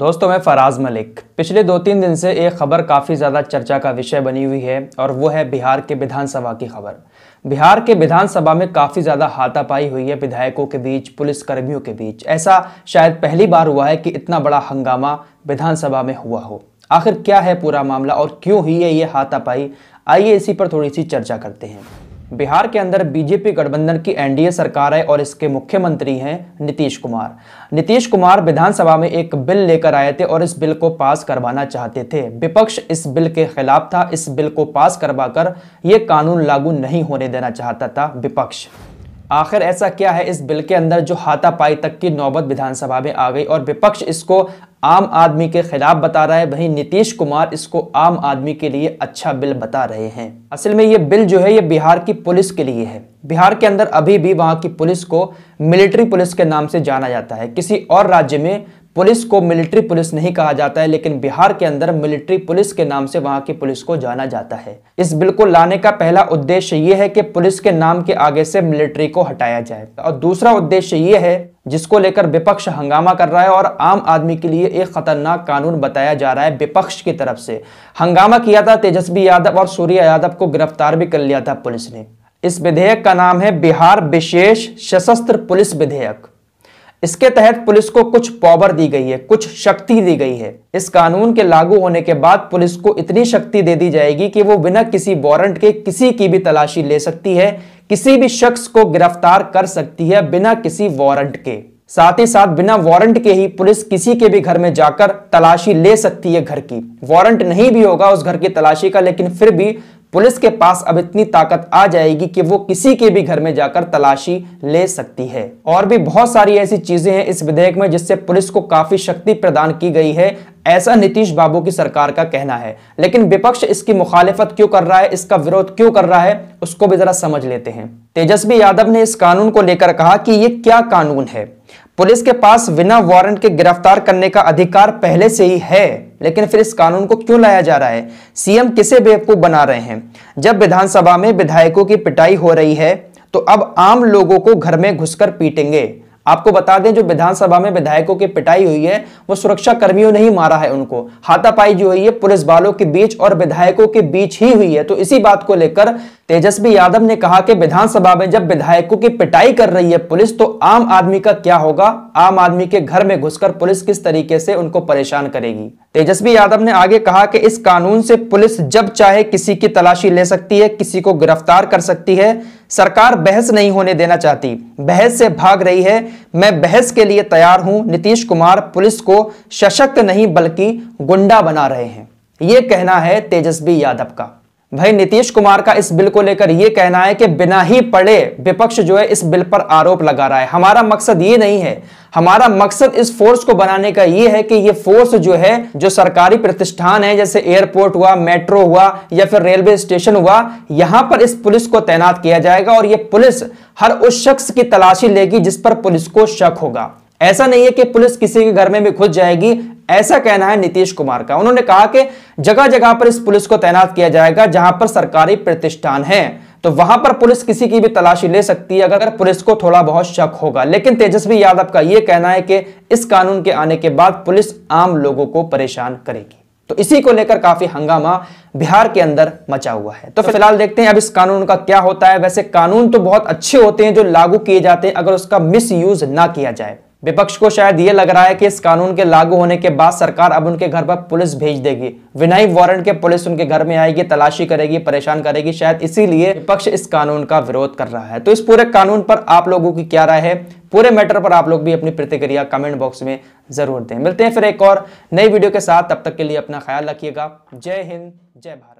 दोस्तों मैं फराज मलिक पिछले दो तीन दिन से एक खबर काफ़ी ज़्यादा चर्चा का विषय बनी हुई है और वो है बिहार के विधानसभा की खबर बिहार के विधानसभा में काफ़ी ज़्यादा हाथापाई हुई है विधायकों के बीच पुलिसकर्मियों के बीच ऐसा शायद पहली बार हुआ है कि इतना बड़ा हंगामा विधानसभा में हुआ हो आखिर क्या है पूरा मामला और क्यों हुई है ये हाथापाई आइए इसी पर थोड़ी सी चर्चा करते हैं बिहार के अंदर बीजेपी गठबंधन की एनडीए सरकार है और इसके मुख्यमंत्री हैं नीतीश कुमार नीतीश कुमार विधानसभा में एक बिल लेकर आए थे और इस बिल को पास करवाना चाहते थे विपक्ष इस बिल के खिलाफ था इस बिल को पास करवाकर ये कानून लागू नहीं होने देना चाहता था विपक्ष आखिर ऐसा क्या है इस बिल के अंदर जो हाथापाई तक की नौबत विधानसभा में आ गई और विपक्ष इसको आम आदमी के खिलाफ बता रहा है वहीं नीतीश कुमार इसको आम आदमी के लिए अच्छा बिल बता रहे हैं असल में ये बिल जो है ये बिहार की पुलिस के लिए है बिहार के अंदर अभी भी वहाँ की पुलिस को मिलिट्री पुलिस के नाम से जाना जाता है किसी और राज्य में पुलिस को मिलिट्री पुलिस नहीं कहा जाता है लेकिन बिहार के अंदर मिलिट्री पुलिस के नाम से वहां की पुलिस को जाना जाता है इस बिल को लाने का पहला उद्देश्य यह है कि पुलिस के नाम के आगे से मिलिट्री को हटाया जाए और दूसरा उद्देश्य यह है जिसको लेकर विपक्ष हंगामा कर रहा है और आम आदमी के लिए एक खतरनाक कानून बताया जा रहा है विपक्ष की तरफ से हंगामा किया था तेजस्वी यादव और सूर्य यादव को गिरफ्तार भी कर लिया था पुलिस ने इस विधेयक का नाम है बिहार विशेष सशस्त्र पुलिस विधेयक इसके तहत पुलिस को कुछ पावर दी गई है कुछ शक्ति दी गई है इस कानून के लागू होने के बाद पुलिस को इतनी शक्ति दे दी जाएगी कि वो बिना किसी वारंट के किसी की भी तलाशी ले सकती है किसी भी शख्स को गिरफ्तार कर सकती है बिना किसी वारंट के साथ ही साथ बिना वारंट के ही पुलिस किसी के भी घर में जाकर तलाशी ले सकती है घर की वारंट नहीं भी होगा उस घर की तलाशी का लेकिन फिर भी पुलिस के पास अब इतनी ताकत आ जाएगी कि वो किसी के भी घर में जाकर तलाशी ले सकती है और भी बहुत सारी ऐसी चीजें हैं इस विधेयक में जिससे पुलिस को काफी शक्ति प्रदान की गई है ऐसा नीतीश बाबू की सरकार का कहना है लेकिन विपक्ष इसकी मुखालिफत क्यों कर रहा है इसका विरोध क्यों कर रहा है उसको भी जरा समझ लेते हैं तेजस्वी यादव ने इस कानून को लेकर कहा कि ये क्या कानून है पुलिस के पास बिना वारंट के गिरफ्तार करने का अधिकार पहले से ही है लेकिन फिर इस कानून को क्यों लाया जा रहा है सीएम किसे बेवकूफ बना रहे हैं जब विधानसभा में विधायकों की पिटाई हो रही है तो अब आम लोगों को घर में घुसकर पीटेंगे आपको बता दें जो विधानसभा में विधायकों की पिटाई हुई है वो सुरक्षा कर्मियों ने ही मारा है उनको हाथापाई जो हुई है पुलिस वालों के बीच और विधायकों के बीच ही हुई है तो इसी बात को लेकर तेजस्वी यादव ने कहा कि विधानसभा में जब विधायकों की पिटाई कर रही है पुलिस तो आम आदमी का क्या होगा आम आदमी के घर में घुसकर पुलिस किस तरीके से उनको परेशान करेगी तेजस्वी यादव ने आगे कहा कि इस कानून से पुलिस जब चाहे किसी की तलाशी ले सकती है किसी को गिरफ्तार कर सकती है सरकार बहस नहीं होने देना चाहती बहस से भाग रही है मैं बहस के लिए तैयार हूं नीतीश कुमार पुलिस को सशक्त नहीं बल्कि गुंडा बना रहे हैं यह कहना है तेजस्वी यादव का भाई नीतीश कुमार का इस बिल को लेकर यह कहना है कि बिना ही पढ़े विपक्ष जो है इस बिल पर आरोप लगा रहा है हमारा मकसद ये नहीं है हमारा मकसद इस फोर्स को बनाने का ये है कि ये फोर्स जो है जो सरकारी प्रतिष्ठान है जैसे एयरपोर्ट हुआ मेट्रो हुआ या फिर रेलवे स्टेशन हुआ यहां पर इस पुलिस को तैनात किया जाएगा और ये पुलिस हर उस शख्स की तलाशी लेगी जिस पर पुलिस को शक होगा ऐसा नहीं है कि पुलिस किसी के घर में भी घुस जाएगी ऐसा कहना है नीतीश कुमार का उन्होंने कहा कि जगह जगह पर इस पुलिस को तैनात किया जाएगा जहां पर सरकारी प्रतिष्ठान है तो वहां पर पुलिस किसी की भी तलाशी ले सकती है अगर पुलिस को थोड़ा बहुत शक होगा लेकिन तेजस्वी यादव का यह कहना है कि इस कानून के आने के बाद पुलिस आम लोगों को परेशान करेगी तो इसी को लेकर काफी हंगामा बिहार के अंदर मचा हुआ है तो फिलहाल देखते हैं अब इस कानून का क्या होता है वैसे कानून तो बहुत अच्छे होते हैं जो लागू किए जाते हैं अगर उसका मिस यूज ना किया जाए विपक्ष को शायद ये लग रहा है कि इस कानून के लागू होने के बाद सरकार अब उनके घर पर पुलिस भेज देगी विनाई वारंट के पुलिस उनके घर में आएगी तलाशी करेगी परेशान करेगी शायद इसीलिए विपक्ष इस कानून का विरोध कर रहा है तो इस पूरे कानून पर आप लोगों की क्या राय है पूरे मैटर पर आप लोग भी अपनी प्रतिक्रिया कमेंट बॉक्स में जरूर दें मिलते हैं फिर एक और नई वीडियो के साथ तब तक के लिए अपना ख्याल रखिएगा जय हिंद जय भारत